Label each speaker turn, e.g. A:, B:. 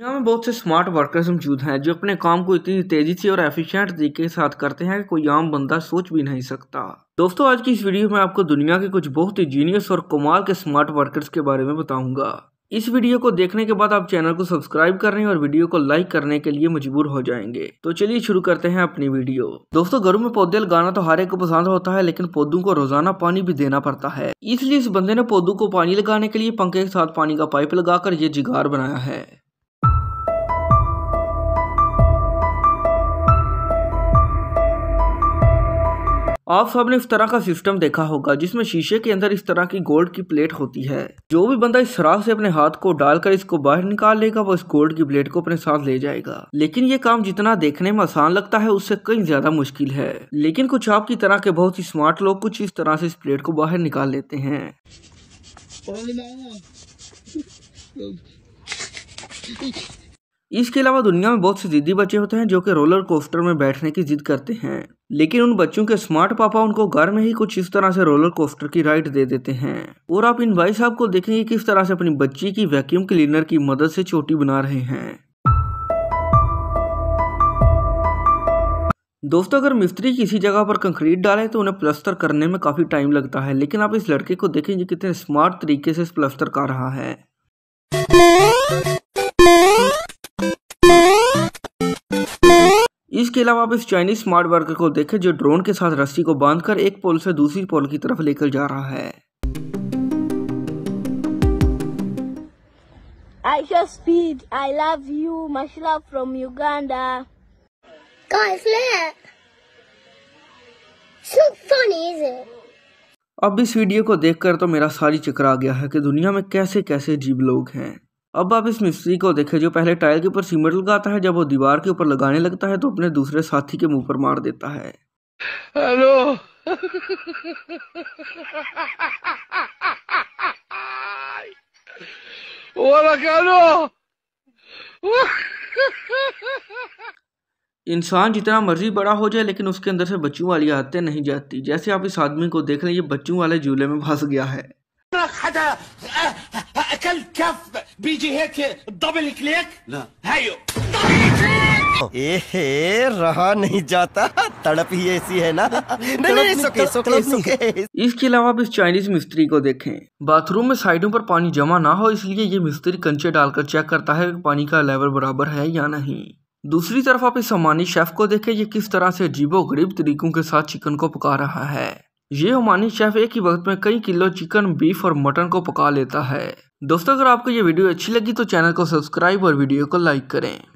A: यहाँ में बहुत से स्मार्ट वर्कर्स मौजूद हैं जो अपने काम को इतनी तेज़ी से और एफिशिएंट तरीके के साथ करते हैं कि कोई आम बंदा सोच भी नहीं सकता दोस्तों आज की इस वीडियो में आपको दुनिया के कुछ बहुत ही जीनियस और कमाल के स्मार्ट वर्कर्स के बारे में बताऊंगा इस वीडियो को देखने के बाद आप चैनल को सब्सक्राइब करने और वीडियो को लाइक करने के लिए मजबूर हो जाएंगे तो चलिए शुरू करते हैं अपनी वीडियो दोस्तों घरों में पौधे लगाना तो हर एक को पसंद होता है लेकिन पौधों को रोजाना पानी भी देना पड़ता है इसलिए इस बंदे ने पौधों को पानी लगाने के लिए पंखे के साथ पानी का पाइप लगाकर ये जिगार बनाया है आप सबने इस तरह का सिस्टम देखा होगा जिसमें शीशे के अंदर इस तरह की गोल्ड की प्लेट होती है जो भी बंदा इस शराब से अपने हाथ को डालकर इसको बाहर निकाल लेगा वो इस गोल्ड की प्लेट को अपने साथ ले जाएगा लेकिन ये काम जितना देखने में आसान लगता है उससे कई ज्यादा मुश्किल है लेकिन कुछ आपकी तरह के बहुत ही स्मार्ट लोग कुछ इस तरह से इस प्लेट को बाहर निकाल लेते हैं इसके अलावा दुनिया में बहुत से जिद्दी बच्चे होते हैं जो कि रोलर कोस्टर में बैठने की जिद करते हैं लेकिन उन बच्चों के स्मार्ट पापा उनको घर में ही कुछ इस तरह से रोलर कोस्टर की राइड दे देते हैं और आप इन भाई साहब को देखेंगे किस तरह से अपनी बच्ची की वैक्यूम क्लीनर की मदद से चोटी बना रहे हैं दोस्तों अगर मिस्त्री किसी जगह पर कंक्रीट डालें तो उन्हें प्लस्तर करने में काफ़ी टाइम लगता है लेकिन आप इस लड़के को देखेंगे कितने स्मार्ट तरीके से प्लस्तर कर रहा है इसके अलावा आप इस चाइनीज स्मार्ट वर्कर को देखें जो ड्रोन के साथ रस्सी को बांधकर एक पोल से दूसरी पोल की तरफ लेकर जा रहा है अब इस वीडियो को देखकर तो मेरा सारी चक्र आ गया है कि दुनिया में कैसे कैसे जीव लोग हैं अब आप इस मिस्त्री को देखें जो पहले टायर के ऊपर सीमेंट लगाता है जब वो दीवार के ऊपर लगाने लगता है तो अपने दूसरे साथी के मुंह पर मार देता है हेलो इंसान जितना मर्जी बड़ा हो जाए लेकिन उसके अंदर से बच्चों वाली आदतें नहीं जाती जैसे आप इस आदमी को देख लें ये बच्चों वाले झूले में फंस गया है عمرك حدا اكل كف بيجي هيك دبل كليك لا هيو دبل रहा नहीं जाता तड़प ही ऐसी है ना नहीं नहीं सुके सुके सुके इसके अलावा आप इस चाइनीज मिस्त्री को देखें बाथरूम में साइडों पर पानी जमा ना हो इसलिए ये मिस्त्री कंचे डालकर चेक करता है पानी का लेवल बराबर है या नहीं दूसरी तरफ आप इस सामान्य शेफ को देखें ये किस तरह से अजीबो गरीब तरीकों के साथ चिकन को पका रहा है ये ओमानी शेफ एक ही वक्त में कई किलो चिकन बीफ और मटन को पका लेता है दोस्तों अगर आपको ये वीडियो अच्छी लगी तो चैनल को सब्सक्राइब और वीडियो को लाइक करें